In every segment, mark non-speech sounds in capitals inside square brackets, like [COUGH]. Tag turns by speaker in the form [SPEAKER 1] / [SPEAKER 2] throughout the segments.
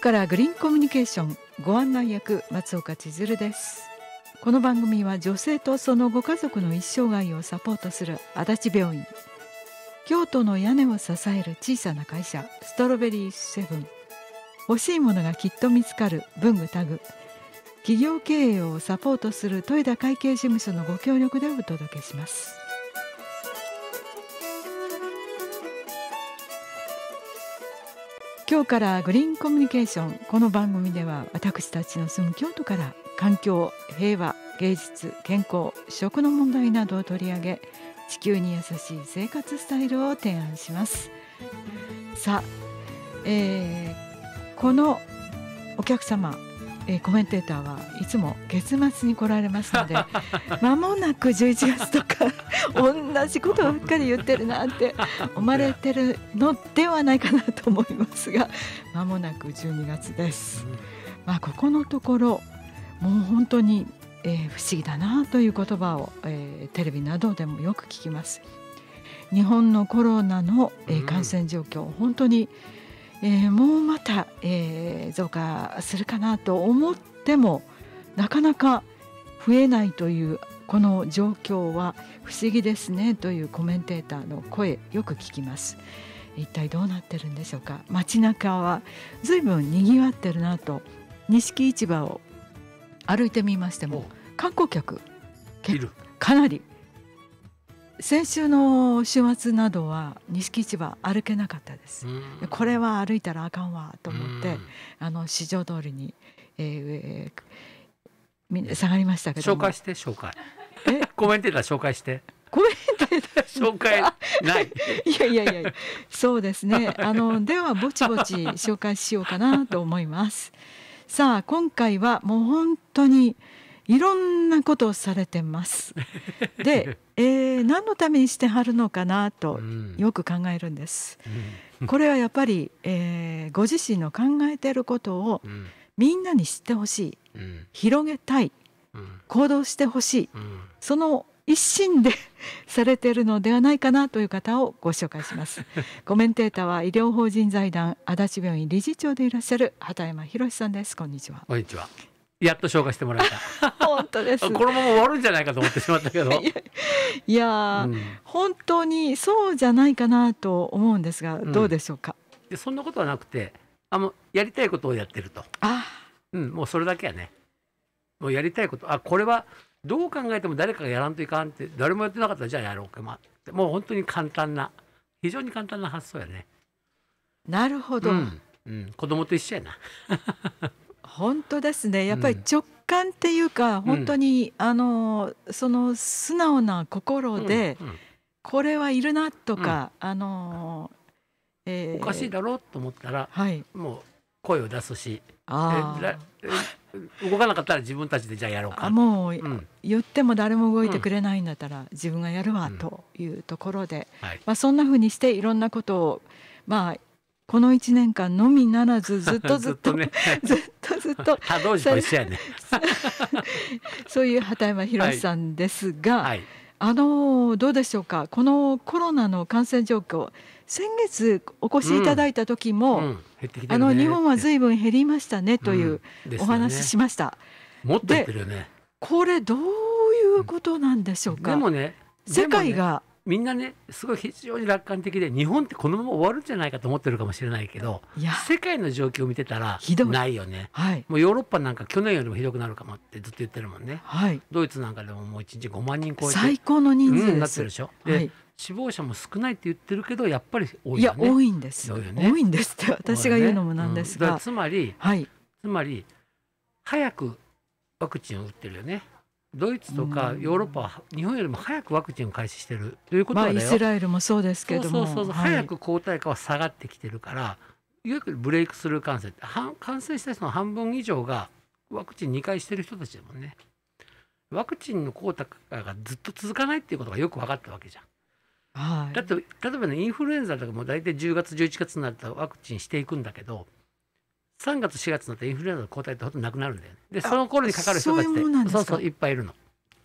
[SPEAKER 1] からグリーンコミュニケーションご案内役松岡千鶴ですこの番組は女性とそのご家族の一生涯をサポートする足立病院京都の屋根を支える小さな会社ストロベリーセブン欲しいものがきっと見つかる文具タグ企業経営をサポートする豊田会計事務所のご協力でお届けします今日からグリーンコミュニケーションこの番組では私たちの住む京都から環境平和芸術健康食の問題などを取り上げ地球に優しい生活スタイルを提案しますさあ、えー、このお客様えー、コメンテーターはいつも月末に来られますの
[SPEAKER 2] で [LAUGHS]
[SPEAKER 1] 間もなく11月とか同じことばっかり言ってるなって思われてるのではないかなと思いますが間もなく12月です。まあ、ここのところもう本当に、えー、不思議だなという言葉を、えー、テレビなどでもよく聞きます。日本のコロナの、えー、感染状況、うん、本当にえー、もうまた、えー、増加するかなと思ってもなかなか増えないというこの状況は不思議ですねというコメンテーターの声よく聞きます一体どうなってるんでしょうか街中はずいぶん賑わってるなと錦市場を歩いてみましても観光客かなり先週の週末などは錦市場歩けなかったです、これは歩いたらあかんわと思って、あの市場通りに、えー、下がりましたけど紹介し
[SPEAKER 2] て紹介えコメンテーター紹介してコメン
[SPEAKER 1] テーター紹介ないいやいやいやそうですねあのではぼちぼち紹介しようかなと思いますさあ今回はもう本当にいろんなことをされてます。[LAUGHS] で、えー、何のためにしてはるのかなとよく考えるんです。これはやっぱり、えー、ご自身の考えてることをみんなに知ってほしい、広げたい、行動してほしい、その一心で [LAUGHS] されているのではないかなという方をご紹介します [LAUGHS] コメンテーターは医療法人財団足立病院理事長でいらっしゃる畑山博さんですこんにちは
[SPEAKER 2] こんにちはやっと紹介してもらえた [LAUGHS] 本当ですこのまま終わるんじゃないかと思ってしまったけど
[SPEAKER 1] いや、うん、本当にそうじゃないかなと思うんですが、どうでしょうか
[SPEAKER 2] そんなことはなくてあのやりたいことをやってるとあ、うん、もうそれだけやねもうやりたいことあこれはどう考えても誰かがやらんといかんって誰もやってなかったらじゃあやろうか、まあ、もう本当に簡単な非常に簡単な発想やねなるほど、うんうん、子供と一緒やな本
[SPEAKER 1] 当ですねやっぱり直感っていうか、うん、本当に、あのその素直な心で、うんうん、これはいるなとか、あの、えー、おかしいだろう
[SPEAKER 2] と思ったら、はい、もう声を出すし動かなかったら自分たちでじゃあやろうか
[SPEAKER 1] もう、言っても誰も動いてくれないんだったら、自分がやるわというところで、はい、まあ、そんなふうにしていろんなことをまあこの一年間のみならず [LAUGHS] ずっとずっ
[SPEAKER 2] と [LAUGHS] ずっとずっと [LAUGHS] ね、
[SPEAKER 1] そういう畑山博さんですが、はいはい、あのどうでしょうかこのコロナの感染状況先月お越しいただいた時も、うんうんね、
[SPEAKER 2] あの日本は
[SPEAKER 1] ずいぶん減りましたねというお話ししました。
[SPEAKER 2] うん、もっと減ってるよねこれどういうことなんでしょうか、でもね世界がみんなねすごい非常に楽観的で日本ってこのまま終わるんじゃないかと思ってるかもしれないけど世界の状況を見てたらひどないよね、はい、もうヨーロッパなんか去年よりもひどくなるかもってずっと言ってるもんね、はい、ドイツなんかでももう1日5万人超えて最高の人数、うん、なってるでしょ。はい死亡者も少ないって言ってるけどやっぱり多い、ね、いや多いんです、ね、多いんですって私が言うのもなんですが、ねうん、つまり、はい、つまり早くワクチンを打ってるよねドイツとかヨーロッパは日本よりも早くワクチンを開始してるということは、まあ、イスラエ
[SPEAKER 1] ルもそうですけどもそうそうそう、はい、早
[SPEAKER 2] く抗体価は下がってきてるからいわゆるブレイクスルー感染って感染した人の半分以上がワクチン2回してる人たちだもんねワクチンの効果がずっと続かないっていうことがよく分かったわけじゃん。はい、だって例えばねインフルエンザとかも大体10月11月になるとワクチンしていくんだけど3月4月になってインフルエンザの抗体ってほとんどなくなるんだよねでその頃にかかる人たちってそうそういっぱいいるの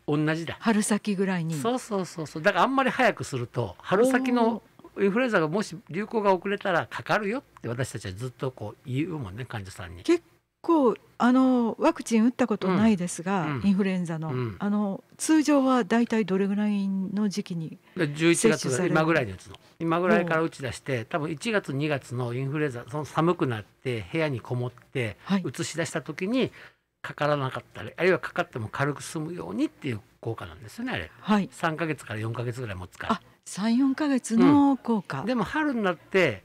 [SPEAKER 2] 同じだ春先ぐらいにそうそうそうそうだからあんまり早くすると春先のインフルエンザがもし流行が遅れたらかかるよって私たちはずっとこう言うもんね患者さんに結
[SPEAKER 1] 構あのワクチン打ったことないですが、うん、インフルエンザのうん、あの通常は大体どれぐらいの時期に11月の今ぐらいのやつの
[SPEAKER 2] 今ぐらいから打ち出して多分1月2月のインフルエンザその寒くなって部屋にこもって移し出した時に、かからなかったりあるいはかかっても軽く済むようにっていう効果なんですよねあれ、はい、3か月から4か月ぐらい持つから34か月の効果、うん、でも春になって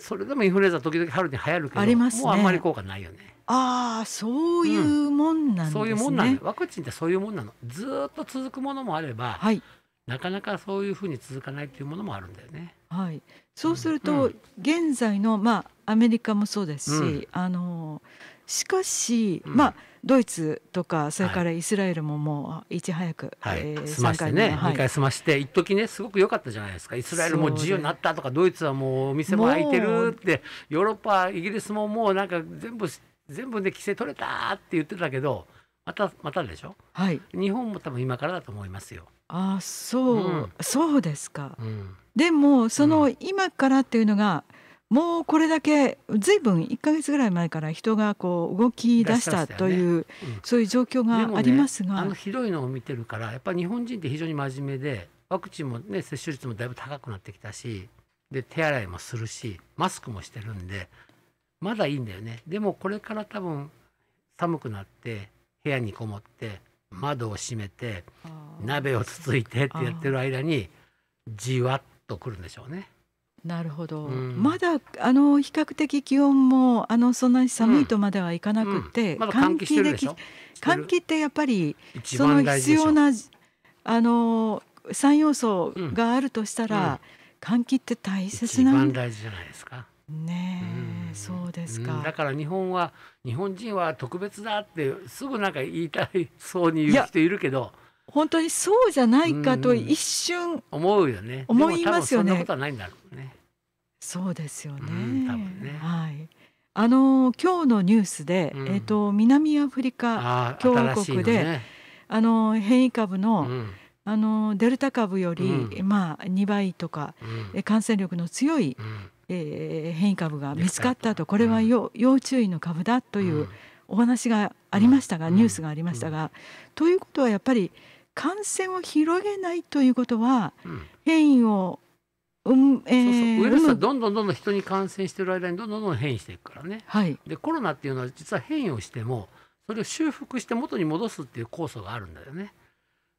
[SPEAKER 2] それでもインフルエンザ時々春に流行るけどあります、ね、もうあんまり効果ないよね。
[SPEAKER 1] ああそういうもんなん、ねうん、そういうもんなの
[SPEAKER 2] ワクチンってそういうもんなのずっと続くものもあれば、はい、なかなかそういうふうに続かないというものもあるんだよね。
[SPEAKER 1] はい、そうすると、現在の、まあ、アメリカもそうですし、うん、あのーしかし、まあドイツとかそれからイスラエルももういち早く、はいえー、済ましてね、はい、2回
[SPEAKER 2] 済まして一時ねすごく良かったじゃないですかイスラエルも自由になったとかドイツはもうお店も開いてるってヨーロッパイギリスももうなんか全部全部で規制取れたって言ってたけどまたまたでしょ、はい、日本も多分今からだと思いますよ。
[SPEAKER 1] あそう、うん、そうですか、うん、でもその今からっていうのが、うんもうこれだけずいぶん1か月ぐらい前から人がこう動き出したという、ねうん、そういう状況がありますが、ね、あの
[SPEAKER 2] ひどいのを見てるからやっぱり日本人って非常に真面目でワクチンも、ね、接種率もだいぶ高くなってきたしで手洗いもするしマスクもしてるんでまだいいんだよねでもこれから多分寒くなって部屋にこもって窓を閉めて鍋をつついてってやってる間にじわっとくるんでしょうね。
[SPEAKER 1] なるほど、うん、まだあの比較的気温もあのそんなに寒いとまではいかなくて、換気で換気ってやっぱりその必要なあの3要素があるとしたら、換気って大切な一大
[SPEAKER 2] 事じゃないですか。ねえ、そうですか、だから日本は日本人は特別だってすぐなんか言いたいそうに言う人いるけど
[SPEAKER 1] 本当にそうじゃないかと一瞬
[SPEAKER 2] 思うよね思いますよね。
[SPEAKER 1] そうですよね。
[SPEAKER 2] ねはい。
[SPEAKER 1] あの今日のニュースで、うん、えっ、と南アフリカ共和国で、あね、あの変異株の、うん、あのデルタ株より、うん、まあ2倍とか、感染力の強い、えー、変異株が見つかったとこれは要注意の株だというお話がありましたが、ニュースがありましたが、ということはやっぱり感染を広げないということは、うん、変異をうん、えー、そうそうウイルスはど
[SPEAKER 2] んどんどんどん人に感染してる間にどんどんどん変異していくからね、はい、でコロナっていうのは実は変異をしてもそれを修復して元に戻すっていう酵素があるんだよね。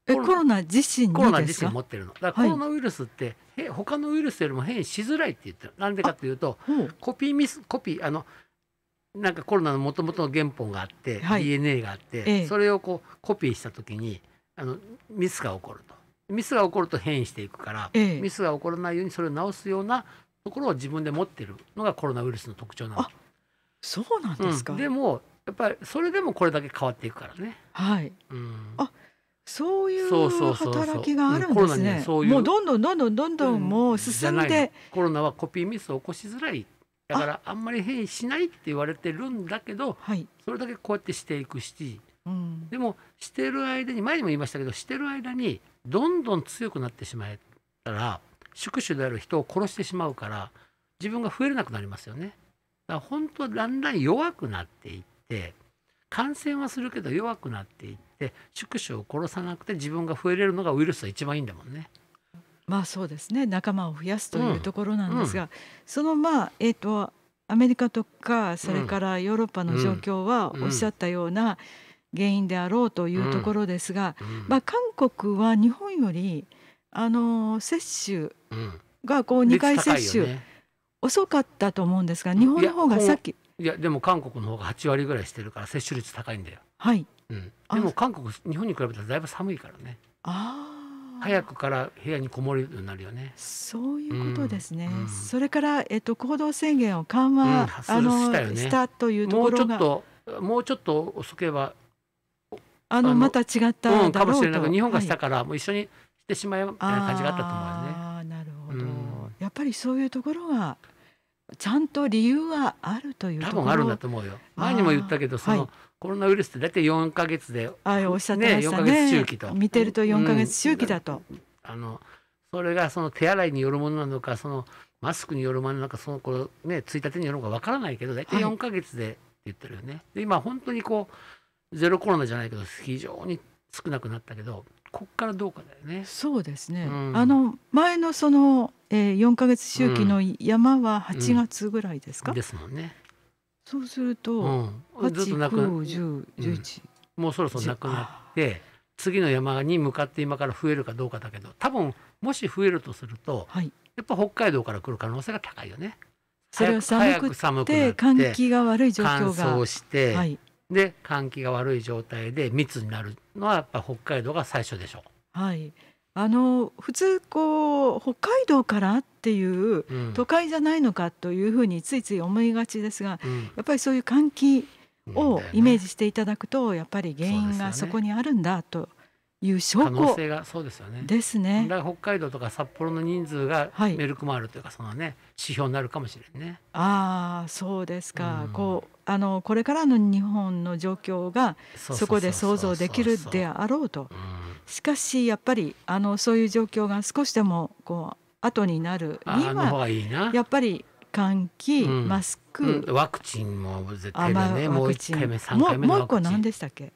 [SPEAKER 1] コロナ自身にコロナ自身持ってるの。だからコロ
[SPEAKER 2] ナウイルスって、はい、他のウイルスよりも変異しづらいって言ってる。なんでかというと、コピーミスコピーあのなんかコロナのもともとの原本があって、はい、DNA があって、ええ、それをこうコピーした時にあのミスが起こるとミスが起こると変異していくから、ええ、ミスが起こらないようにそれを直すようなところを自分で持ってるのがコロナウイルスの特徴なの。そうなんですか、うん、でもやっぱりそれでもこれだけ変わっていくからね。
[SPEAKER 1] はい。うん、あそういう働きがあるんですね。そううもうどんどんどんどんどんどんもう進んで、
[SPEAKER 2] コロナはコピーミスを起こしづらい。だからあんまり変異しないって言われてるんだけど、はい、それだけこうやってしていくし。うん、でもしてる間に前にも言いましたけどしてる間にどんどん強くなってしまったら宿主である人を殺してしまうから自分が増えれなくなりますよね。だから本当はだんだん弱くなっていって感染はするけど弱くなっていって宿主を殺さなくて自分が増えれるのがウイルスは一番いいんだもんね。
[SPEAKER 1] まあそうですね仲間を増やすというところなんですが、うんうん、そのまあえっ、ー、とアメリカとかそれからヨーロッパの状況はおっしゃったような、うん原因であろうというところですが、まあ、韓国は日本よりあの接種がこう2回接種、遅かったと思うんですが日本の方がさっき
[SPEAKER 2] いやでも韓国の方が8割ぐらいしてるから接種率高いんだよ。はい、うん、でも韓国日本に比べたらだいぶ寒いからね。ああ早くから部屋にこもるようになるよね。そういうこと
[SPEAKER 1] ですね。うん、それからえっと行動制限を緩和、うんね、したというところがもうちょっ
[SPEAKER 2] ともうちょっと遅けば
[SPEAKER 1] あのまた違ったうん、かもしれない日本がした
[SPEAKER 2] から、もう一緒にしてしまえみたいな感じがあったと思うよね。あなるほど、うん、
[SPEAKER 1] やっぱりそういうところはちゃんと理由はあるという多分あるんだと思うよ前にも言っ
[SPEAKER 2] たけどその、はい、コロナウイルスって大体4か月であおっしゃってましたね周期と見てると4か月周
[SPEAKER 1] 期だと、うん、
[SPEAKER 2] あのそれがその手洗いによるものなのかそのマスクによるものなのかそのこれねついたてによるのかわからないけど大体4か月でって言ってるよね、はい、で今本当にこうゼロコロナじゃないけど非常に少なくなったけど
[SPEAKER 1] こっからどうかだよね。そうですね。うん、あの前のそのえ四、ー、ヶ月周期の山は八月ぐらいで
[SPEAKER 2] すか、うんうん、ですもんね。そうすると八九十十一もうそろそろなくなって次の山に向かって今から増えるかどうかだけど多分もし増えるとすると、はい、やっぱ北海道から来る可能性が高いよね。それは寒く寒くて換気が悪い状況が乾燥して、はい、で換気が悪い状態で密になるのはやっぱ北海道が最初でしょ
[SPEAKER 1] う。はいあの普通こう北海道からっていう都会じゃないのかというふうについつい思いがちですが、うん、やっぱりそういう換気をイメージしていただくとやっぱり原因がそこにあるんだという証拠、可能性
[SPEAKER 2] がそうですよね。ですね。北海道とか札幌の人数がメルクマールというかそのね、指標になるかもしれないね。
[SPEAKER 1] ああそうですか、うん、こうあのこれからの日本の状況がそこで想像できるであろうとしかしやっぱりあのそういう状況が少しでもこう後になるにはやっぱり換気、マスク、う
[SPEAKER 2] ん、ワクチンも絶対だね、あ、もう1回目3回目もう一個
[SPEAKER 1] 何でしたっけ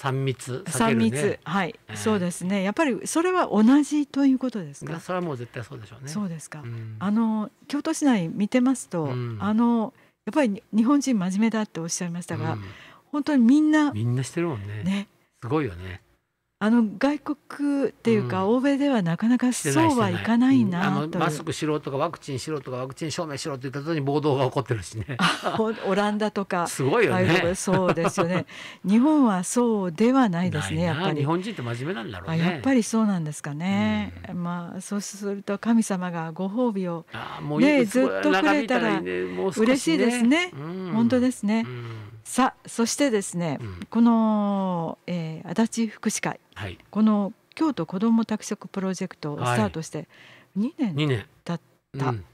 [SPEAKER 2] 三密三、ね、密
[SPEAKER 1] はい、えー、そうですねやっぱりそれは同じということですかそれ
[SPEAKER 2] はもう絶対そうでしょうねそうですか、うん、
[SPEAKER 1] あの京都市内見てますと、うん、あのやっぱり日本人真面目だっておっしゃいましたが、うん、本当にみんなみ
[SPEAKER 2] んなしてるもんね、ね、すごいよね
[SPEAKER 1] あの外国っていうか、欧米ではなかなかそうはいかないなと、マス
[SPEAKER 2] クしろとかワクチンしろとかワクチン証明しろって言った時に暴動が起こってるしね
[SPEAKER 1] [LAUGHS] オランダとかすごいよねそうですよね [LAUGHS] 日本はそうではないですねやっぱり日本人
[SPEAKER 2] って真面目なんだろう、ね、やっぱ
[SPEAKER 1] りそうなんですかね、まあそうすると神様がご褒美をねずっとくれたら嬉しいですね、ん、本当ですね、さあそしてですね、うん、この、えー、足立福祉会、はい、この京都子ども宅食プロジェクトをスタートして2年経った、はいうん、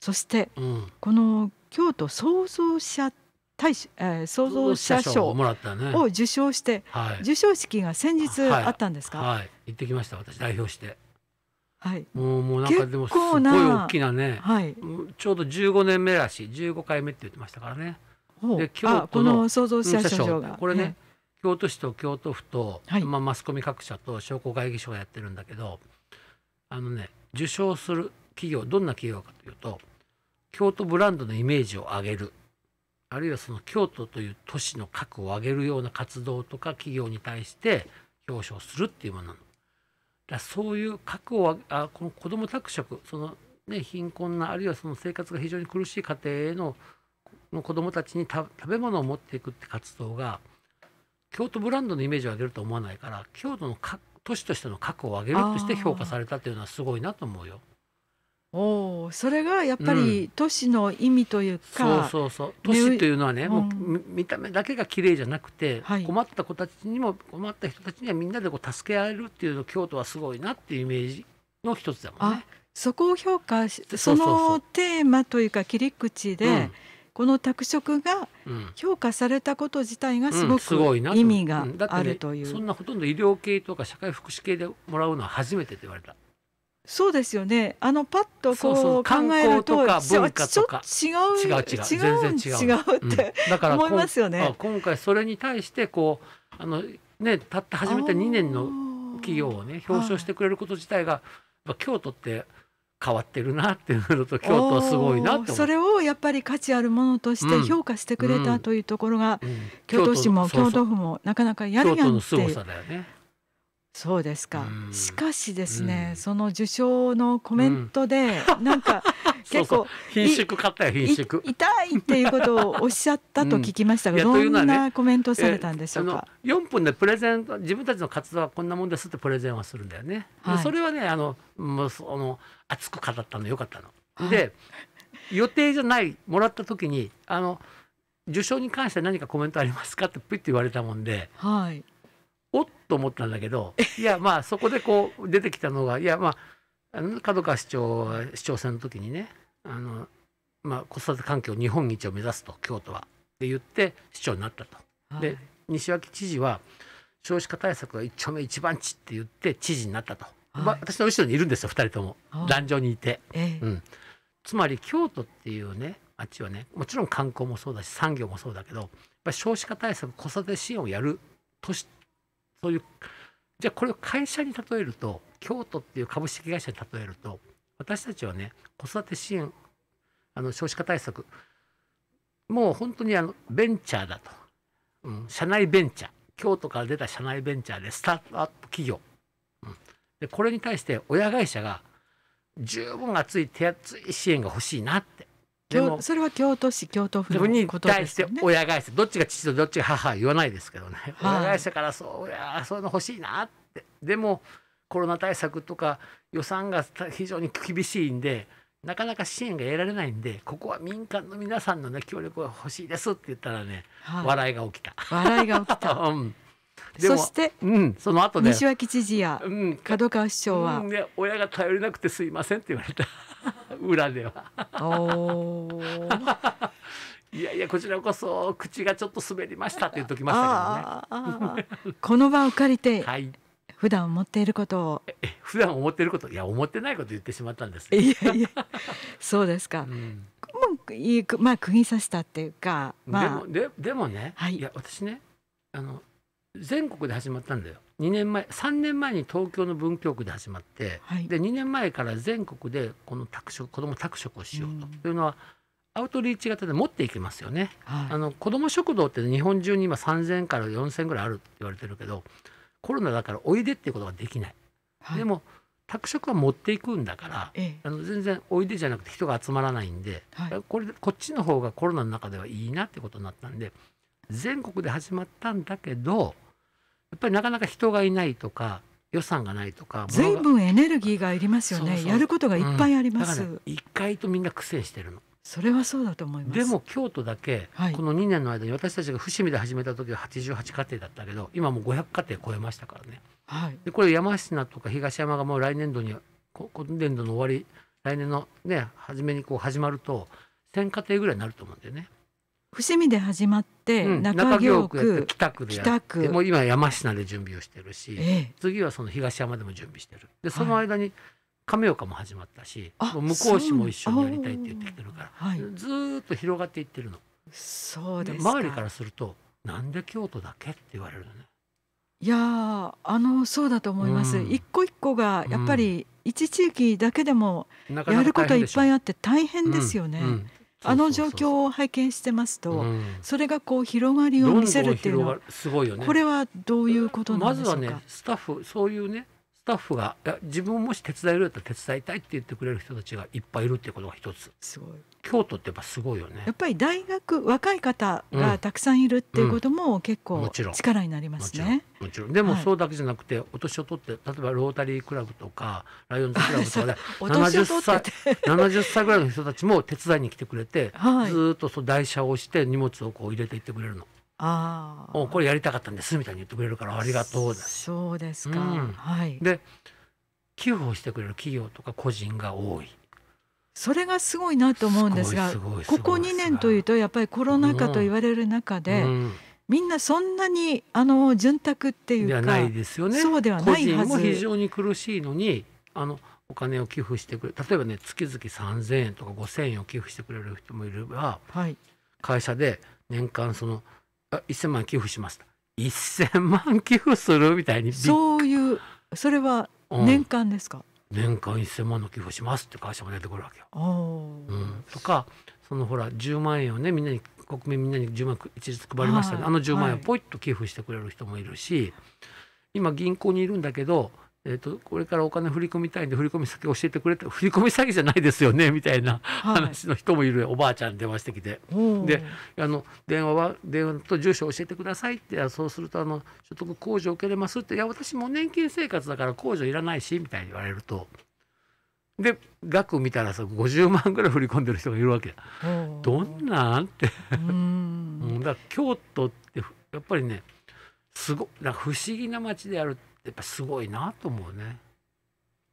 [SPEAKER 1] そして、うん、この京都創造者大賞、えー、創造者賞を受賞して、は受賞式が先日あったんですか、は
[SPEAKER 2] い、行ってきました私代表して。はい、もうもうなんかでもすごい大きなね、はい、ちょうど15年目らしい15回目って言ってましたからね。
[SPEAKER 1] で京都の創造者賞がこれね、
[SPEAKER 2] 京都市と京都府と、はい、まあ、マスコミ各社と商工会議所がやってるんだけどあのね受賞する企業どんな企業かというと京都ブランドのイメージを上げるあるいはその京都という都市の核を上げるような活動とか企業に対して表彰するっていうものなの。だそういう核をあこの子ども宅食その、ね、貧困なあるいはその生活が非常に苦しい家庭へのの子どもたちに食べ物を持っていくって活動が京都ブランドのイメージを上げると思わないから京都の都市としての核を上げるとして評価されたというのはすごいなと思うよ。
[SPEAKER 1] おそれがやっぱり都市の意味
[SPEAKER 2] というか、うん、そうそうそう都市というのはね、うん、もう見た目だけが綺麗じゃなくて、はい、困った子たちにも困った人たちにはみんなでこう助け合えるっていうの京都はすごいなっていうイメージの一つだもんね。
[SPEAKER 1] そこを評価しそのテーマというか切り口で、うんこの拓殖が評価されたこと自体がすごく意
[SPEAKER 2] 味があるという、うんうんね、そんなほとんど医療系とか社会福祉系でもらうのは初めてって言われた
[SPEAKER 1] そうですよねあのパッとこう考えるとちょっと違う違う違う違う違う
[SPEAKER 2] って、うん、だから思いますよね今回それに対してこうあのねたった初めて2年の企業をね表彰してくれること自体が、京都って変わってるなっていうのと京都すごいなそれ
[SPEAKER 1] をやっぱり価値あるものとして評価してくれたというところが、うんうん、京都市も京都府もなかなかやるやんっていう。そうですか、しかしですね、その受賞のコメントで、うん、なんか [LAUGHS] 結構貧縮
[SPEAKER 2] 買ったよ貧縮
[SPEAKER 1] 痛いっていうことをおっしゃったと聞きましたが、どんなコメントされたんでしょうか、
[SPEAKER 2] え4分でプレゼン自分たちの活動はこんなもんですってプレゼンはするんだよね、それはねあのもうその熱く語ったのよかったの。で、予定じゃないもらった時にあの受賞に関して何かコメントありますかってピッて言われたもんで、はい、おっと思ったんだけどいやまあそこでこう出てきたのがいやまあ角川市長は市長選の時にねあの、まあ、子育て環境日本一を目指すと京都はって言って市長になったと。はい、で西脇知事は少子化対策が一丁目一番地って言って知事になったと、はい、まあ、私の後ろにいるんですよ2人とも壇上にいて、えうん、つまり京都っていうね町はねもちろん観光もそうだし産業もそうだけどやっぱ少子化対策子育て支援をやる都市そういうじゃあこれを会社に例えると京都っていう株式会社に例えると私たちはね子育て支援あの少子化対策もう本当にあのベンチャーだと、うん、社内ベンチャー京都から出た社内ベンチャーでスタートアップ企業、うん、でこれに対して親会社が十分熱い手厚い支援が欲しいなってでもそれ
[SPEAKER 1] は京都市京都府のことに対し
[SPEAKER 2] て親会社どっちが父とどっちが母は言わないですけどね、はい、親会社からそういやそういうの欲しいなってでもコロナ対策とか予算が非常に厳しいんでなかなか支援が得られないんでここは民間の皆さんの、ね、協力が欲しいですって言ったらね、はい、笑いが起きた。笑いが起きた、[LAUGHS] うんそして、うん、その後で西
[SPEAKER 1] 脇知事や角川市長は、うん、
[SPEAKER 2] 親が頼りなくてすいませんって言われた [LAUGHS] 裏では [LAUGHS] いやいやこちらこそ口がちょっと滑りましたって言っときましたけどね
[SPEAKER 1] この場を借りて、はい普段思っていることを
[SPEAKER 2] 普段思っていることいや思ってないこと言ってしまったんですいやいや
[SPEAKER 1] そうですか、うん、
[SPEAKER 2] もういいまあ釘刺したっていう
[SPEAKER 1] か、まあ、
[SPEAKER 2] でもでもね、はい、いや私ねあの全国で始まったんだよ2年前3年前に東京の文京区で始まって、はい、で2年前から全国でこの宅食子ども宅食をしようと、うん、というのはアウトリーチ型で持っていきますよね、はい、あの子ども食堂って日本中に今3,000から4,000ぐらいあるって言われてるけどコロナだからおいでっていうことができない、はい、でも拓殖は持っていくんだから、ええ、あの全然おいでじゃなくて人が集まらないんで、はい、これこっちの方がコロナの中ではいいなってことになったんで全国で始まったんだけどやっぱりなかなか人がいないとか予算がないとかずいぶ
[SPEAKER 1] んエネルギーが
[SPEAKER 2] いりますよねやることがいっぱいあります、うんね、意外とみんな苦戦してるのそれはそうだと思いますでも京都だけ、この2年の間に私たちが伏見で始めた時は88家庭だったけど今もう500家庭超えましたからね、はい、でこれ山科とか東山がもう来年度に今年度の終わり来年のね初めにこう始まると1,000家庭ぐらいになると思うんだよね。
[SPEAKER 1] 伏見で始まって、中京区北区でやっても
[SPEAKER 2] う今山科で準備をしてるし、ええ、次はその東山でも準備してるでその間に亀岡も始まったし向こう市も一緒にやりたいって言ってきてるから、はい、ずっと広がっていってるのそうです周りからするとなんで京都だけって言われるのね
[SPEAKER 1] いやあのそうだと思います、うん、一個一個がやっぱり一地域だけでもやることいっぱいあって大変ですよね、あの状況を拝見してますと、うん、それがこう広がりを見せるっていうのは、
[SPEAKER 2] すごいよね。これ
[SPEAKER 1] はどういうことなんでしか。まずはね、ス
[SPEAKER 2] タッフそういうね、スタッフが自分もし手伝えるだったら手伝いたいって言ってくれる人たちがいっぱいいるっていうことが一つすごい京都ってやっぱすごいよねやっ
[SPEAKER 1] ぱり大学若い方がたくさんいるっていうことも結構力になり
[SPEAKER 2] ますね、もちろんでもそうだけじゃなくて、お年を取って例えばロータリークラブとかライオンズクラブとかで70 [LAUGHS] 歳 ,70 歳ぐらいの人たちも手伝いに来てくれて、はい、ずっとそう台車をして荷物をこう入れていってくれるの。
[SPEAKER 1] あ
[SPEAKER 2] あこれやりたかったんですみたいに言ってくれるからありがとうだし
[SPEAKER 1] そうですか、うん、はい
[SPEAKER 2] で寄付をしてくれる企業とか個人が多い
[SPEAKER 1] それがすごいなと思うんですがここ2年というとやっぱりコロナ禍と言われる中で、うんうんみんなそんなにあの潤沢っていうかないですよねそうではないはず個人も非
[SPEAKER 2] 常に苦しいのにあのお金を寄付してくれ例えばね月々3,000円とか5,000円を寄付してくれる人もいれば、はい、会社で年間その1000万寄付しました1000万寄付するみたいにそういうそれは年間ですか、うん、年間1000万の寄付しますって会社が出てくるわけよ。うん、とかそのほら10万円をねみんなに国民みんなに10万一律配りましたね、はい、あの10万円をポイッと寄付してくれる人もいるし、はい、今銀行にいるんだけどえーと、これからお金振り込みたいんで振り込み先教えてくれって振り込み詐欺じゃないですよねみたいな話の人もいる、はい、おばあちゃん電話してきて、であの電話は電話と住所教えてくださいってそうするとあの所得控除受けれますっていや私も年金生活だから控除いらないしみたいに言われるとで額見たらさ50万ぐらい振り込んでる人がいるわけどんなんってだから京都ってやっぱりねすご不思議な街であるってやっぱすごいなと思うね。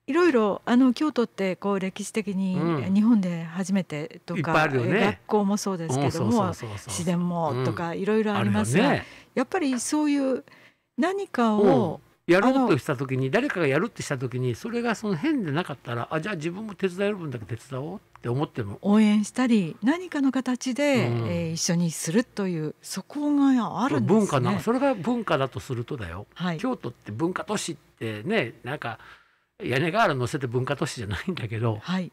[SPEAKER 2] いろいろ
[SPEAKER 1] あの京都ってこう歴史的に日本で初めてとか、うんね、学校もそうですけども自然もとかいろいろありますが、ね、やっぱりそういう何かを
[SPEAKER 2] やろうとした時に誰かがやるってした時にそれがその変でなかったらあじゃあ自分も手伝える分だけ手伝おうって思っても
[SPEAKER 1] 応援したり何かの形で、うん、えー、一緒にするというそこがあるんですね文化なそ
[SPEAKER 2] れが文化だとするとだよ、はい、京都って文化都市ってねなんか屋根瓦乗せて文化都市じゃないんだけど、はい、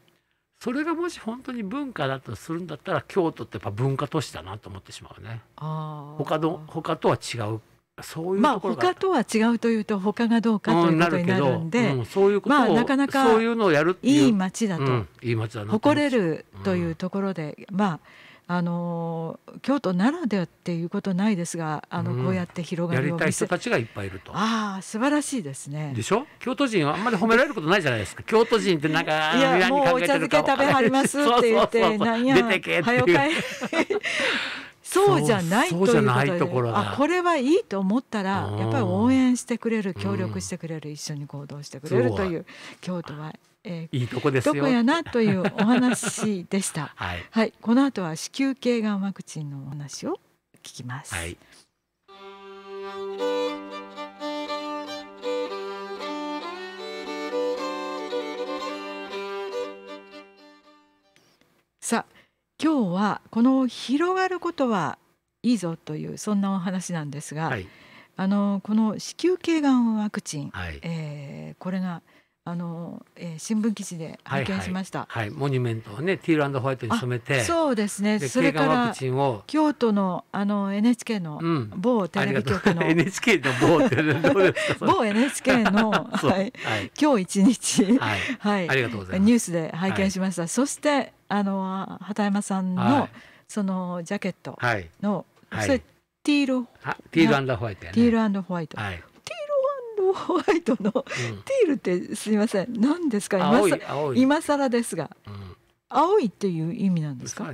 [SPEAKER 2] それがもし本当に文化だとするんだったら京都ってやっぱ文化都市だなと思ってしまうね他の他とは違うそう
[SPEAKER 1] いうまあ他とは違うというと他がどうかということになるんで、うんそういうまあなかなかそういうのをやるいい町だと、うん、
[SPEAKER 2] いい町だ誇れると
[SPEAKER 1] いうところで、まああの京都ならではっていうことないですがあの、こうやって広がりを見せやりたい人
[SPEAKER 2] たちがいっぱいいると
[SPEAKER 1] ああ素晴らしいですね
[SPEAKER 2] でしょ京都人はあんまり褒められることないじゃないですか京都人ってなんかいやもうお茶漬け食べはりますって言って [LAUGHS] そうそうそう
[SPEAKER 1] そ [LAUGHS] そうじゃないというこころあこれはいいと思ったらやっぱり応援してくれる協力してくれる、うん、一緒に行動してくれるという京都は、えー、いいとこですよどこやなというお話でした、[LAUGHS] はい、はい、この後は子宮頸がんワクチンのお話を聞きます、はいさあ今日はこの広がることはいいぞというそんなお話なんですが、はい、あのこの子宮頸がんワクチン、はい、えー、これがあの、えー、新聞記事で拝見しま
[SPEAKER 2] した。はい、はいはい、モニュメントをね、ティールンドホワイトに染めて。そうですね。それから
[SPEAKER 1] 京都のあの NHK の
[SPEAKER 2] 某テレビ局の、うん、NHK の某ってどう某
[SPEAKER 1] NHK の [LAUGHS] はい、今日一日、はい、はい、ありがとうございます。ニュースで拝見しました。そしてあの畑山さんの、そのジャケット
[SPEAKER 2] の、はい、それティールティールアンホワイト、ね、ティールアンホワイト、はい。
[SPEAKER 1] ホワイトの、ティールってすみません何ですか今さ今更ですが、青いっていう意味なんですか、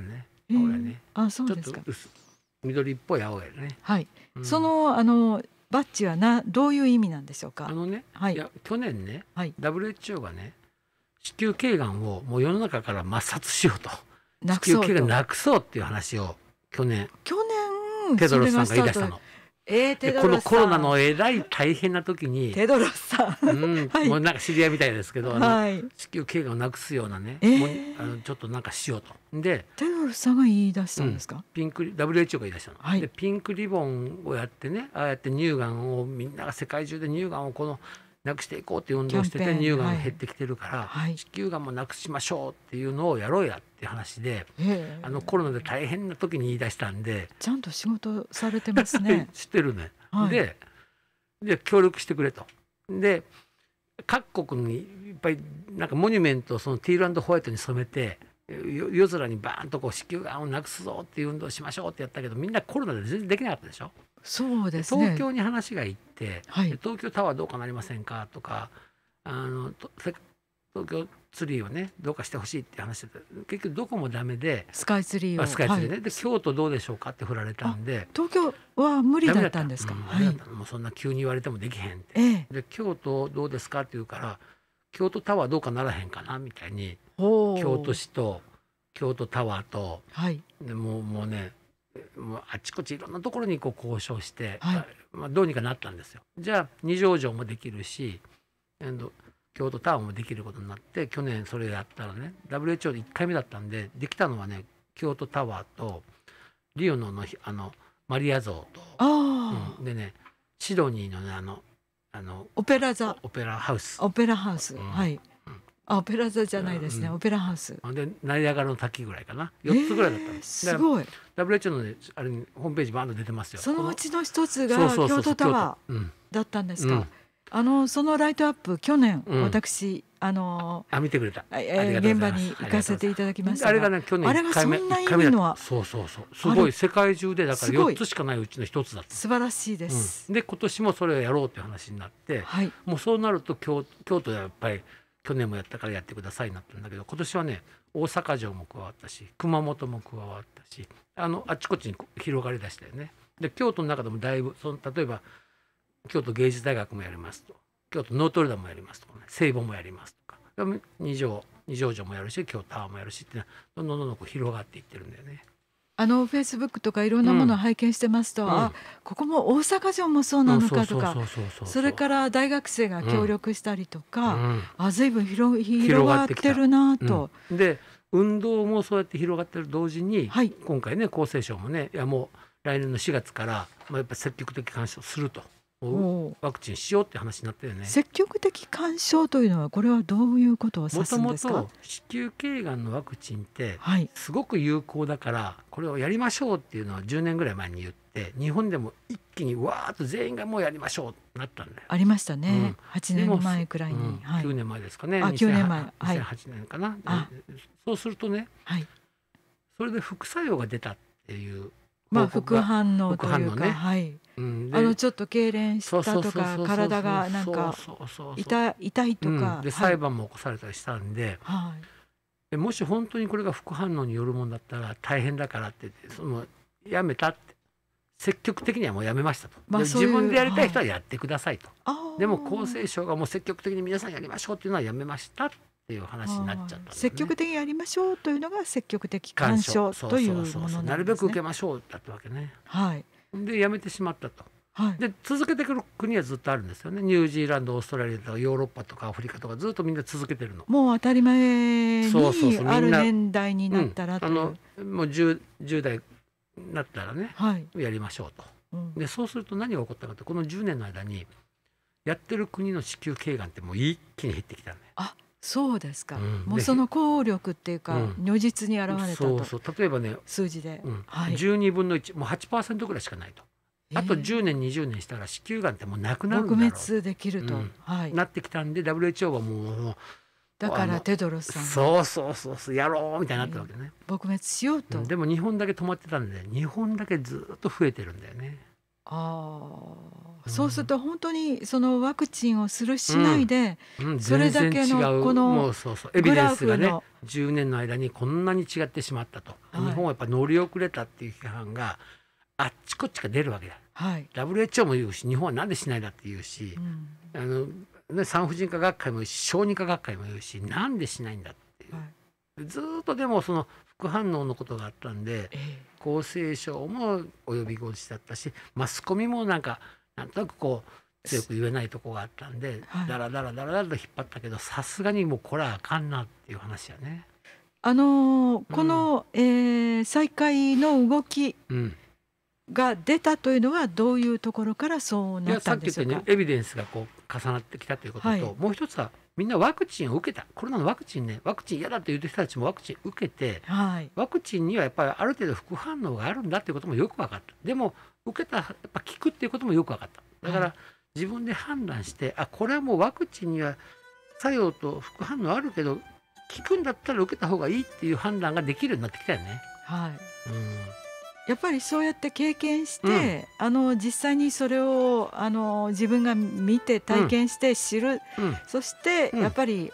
[SPEAKER 1] あそうですか
[SPEAKER 2] 緑っぽい青やね
[SPEAKER 1] はい、そのあのバッジはなどういう意味なんでしょうかあのね、
[SPEAKER 2] はい、いや去年ね、WHO がね子宮頸がんをもう世の中から抹殺しようと子宮頸がんなくそうっていう話を去年去
[SPEAKER 1] 年ペドロスさんが言い出したのえー、テドロこのコロナ
[SPEAKER 2] のえらい大変な時にテドロスさん、うんはい、もうなんか知り合いみたいですけど、はい、子宮頸がんをなくすようなね、えー、あのちょっとなんかしようと
[SPEAKER 1] でテドロスさんが言い出したんですか、うん、
[SPEAKER 2] ピンク WHO が言い出したの、はい、でピンクリボンをやってねああやって乳がんをみんなが世界中で乳がんをこのなくしていこうっていう運動をしてて乳がん減ってきてるから、はい、子宮がんもなくしましょうっていうのをやろうやっていう話で、あのコロナで大変な時に言い出したんで
[SPEAKER 1] ちゃんと仕事されてますね
[SPEAKER 2] 知っ [LAUGHS] てるね、はい、でで協力してくれとで各国にいっぱいなんかモニュメントをそのティールホワイトに染めて夜空にバーンとこう子宮がんをなくすぞっていう運動しましょうってやったけどみんなコロナで全然できなかったでしょそうです、ね、東京に話が行って、はい、東京タワーどうかなりませんかとかあの東京ツリーをねどうかしてほしいって話して結局どこもダメでスカイツリーをスカイツリーね、はい、で京都どうでしょうかって振られたんで
[SPEAKER 1] 東京は無理だったんですか、うんはい、
[SPEAKER 2] もうそんな急に言われてもできへんって、ええ、で京都どうですかって言うから京都タワーどうかならへんかなみたいに京都市と京都タワーと、はい、でもうもうねあっちこっちいろんなところにこう交渉して、はい、まあ、どうにかなったんですよ。じゃあ二条城もできるし京都タワーもできることになって去年それやったらね WHO で1回目だったんでできたのはね京都タワーとリオののあのマリア像と、
[SPEAKER 1] う
[SPEAKER 2] ん、でねシドニーのねあのあのオペラ座オペラハウスオペラハウス、うん、は
[SPEAKER 1] いオペラ座じゃないですね、うん、オペラハウス
[SPEAKER 2] でナイアガラの滝ぐらいかな4つぐらいだったんです、えー、すごい WHO の、ね、あれにホームページバーンと出てますよそのうちの一つが京都タワー
[SPEAKER 1] だったんですか、うん、あのそのライトアップ去年、うん、私あのあ見てくれた、えー、現場に行かせていただきましたあれがね去年あれがそんな意味のはそ
[SPEAKER 2] うそうそうすごい世界中でだから4つしかないうちの一つだった素晴らしいです、で今年もそれをやろうという話になって、はい、もうそうなると京京都ではやっぱり去年もやったからやってくださいになったんだけど今年はね大阪城も加わったし熊本も加わったしあのあっちこっちに広がりだしたよね。で京都の中でもだいぶその例えば京都芸術大学もやりますと京都ノートルダムもやりますとかね聖母もやりますとか二条二条城もやるし京都タワーもやるしってどんどんどんどんこう広がっていってるんだよね。
[SPEAKER 1] あのフェイスブックとかいろんなものを拝見してますと、うん、ここも大阪城もそうなのかとかそれから大学生が協力したりとか、うん、あ随分広広がってるなと。
[SPEAKER 2] うん、で運動もそうやって広がってる同時に、はい、今回ね厚生省もねいやもう来年の4月から、まあ、やっぱ積極的監視をすると。ワクチンしようって話になったよね積
[SPEAKER 1] 極的干渉というのはこれはどういうことを指すんですかもともと
[SPEAKER 2] 子宮頸がんのワクチンってすごく有効だから、これをやりましょうっていうのは10年ぐらい前に言って日本でも一気にわーっと全員がもうやりましょうってなったんだよあ
[SPEAKER 1] りましたね、うん、8年前くらいに、うん、9
[SPEAKER 2] 年前ですかねあ年前2008年かな、はい、
[SPEAKER 1] そうするとね、はい、
[SPEAKER 2] それで副作用が出たっていう
[SPEAKER 1] まあ副反応というか、ね、はい。うん、あのちょっと痙攣したとか体がなんか痛痛いとか、うん、で裁
[SPEAKER 2] 判も起こされたりしたんではい、でもし本当にこれが副反応によるもんだったら大変だからってそのやめたって積極的にはもうやめましたと、まあ、うう自分でやりたい人はやってくださいと、はい、でも厚生省がもう積極的に皆さんやりましょうっていうのはやめましたっっていう話になっちゃった、ね、積極
[SPEAKER 1] 的にやりましょうというのが積極的干渉というものなですねなるべく受けましょう
[SPEAKER 2] だったわけねはいでやめてしまったとはい、で続けてくる国はずっとあるんですよねニュージーランドオーストラリアとかヨーロッパとかアフリカとかずっとみんな続けてるのも
[SPEAKER 1] う当たり前にある年代になったら、うん、あの
[SPEAKER 2] もう 10, 10代になったらね、はい、やりましょうと、うん、でそうすると何が起こったかってこの10年の間にやってる国の子宮頸がんってもう一気に減ってきたねあそうですか、うん、もうその
[SPEAKER 1] 効力っていうか、如実に表れたとそ
[SPEAKER 2] うそう例えばね数字で、うんはい、12分の1もう8%ぐらいしかないと。あと10年20年したら子宮がんってもうなくなるんだろう撲
[SPEAKER 1] 滅できると、うん
[SPEAKER 2] はい、なってきたんで WHO はもうだからテドロスさんそうそうそうそうやろうみたいになったわけね、
[SPEAKER 1] 撲滅しようと、
[SPEAKER 2] でも日本だけ止まってたんで日本だけずっと増えてるんだよ
[SPEAKER 1] ねああ、そうすると本当にそのワクチンをするしないで、それだけのこのエビデンスがね
[SPEAKER 2] 10年の間にこんなに違ってしまったと、はい、日本はやっぱ乗り遅れたっていう批判があっちこっちから出るわけだ、はい、WHO も言うし日本は何でしないだって言うし、うん、あのね、産婦人科学会も小児科学会も言うしなんでしないんだっていう、はい、ずっとでもその副反応のことがあったんで、厚生省も及び腰だったしマスコミもなんかなんとなくこう強く言えないとこがあったんで、はい、だらだらだらだらと引っ張ったけどさすがにもうこれはあかんなっていう話やね。
[SPEAKER 1] あのー、この、うん、えー、再開の動きが出たというのはどういうところからそうなったんでしょうか。さっき言ったように
[SPEAKER 2] エビデンスがこう重なってきたということと、はい、もう一つはみんなワクチンを受けた、コロナのワクチンね、ワクチン嫌だと言う人たちもワクチン受けて、はい、ワクチンにはやっぱりある程度副反応があるんだということもよく分かった、でも受けた、やっぱ効くっていうこともよく分かった、だから自分で判断して、あこれはもうワクチンには作用と副反応あるけど、効くんだったら受けた方がいいっていう判断ができるようになってきたよね。
[SPEAKER 1] はい、うんやっぱりそうやって経験して、うん、あの実際にそれをあの自分が見て体験して知る、うん、そしてやっぱり、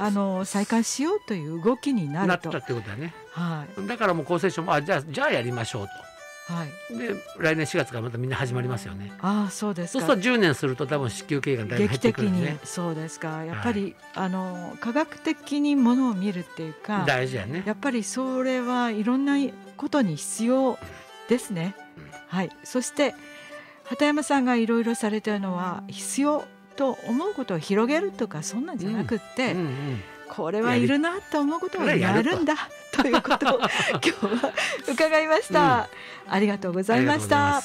[SPEAKER 1] あの再開しようという動きになると。なっ
[SPEAKER 2] たってことだね。はい。だからもう厚生省もあじゃあじゃあやりましょうと。はい、で来年4月からまたみんな始まりますよね。ああそうですそうすると10年すると多分子宮頸がだいぶ減ってくるんで、ね、
[SPEAKER 1] そうですかやっぱり、はい、あの科学的にものを見るっていうか大事やねやっぱりそれはいろんなことに必要ですね。はい、そして畑山さんがいろいろされてるのは必要と思うことを広げるとかそんなんじゃなくって、うんうんうん、これはいるなと思うことをやるんだということを今日は [LAUGHS] 伺いました、
[SPEAKER 2] うん、ありがとうございました。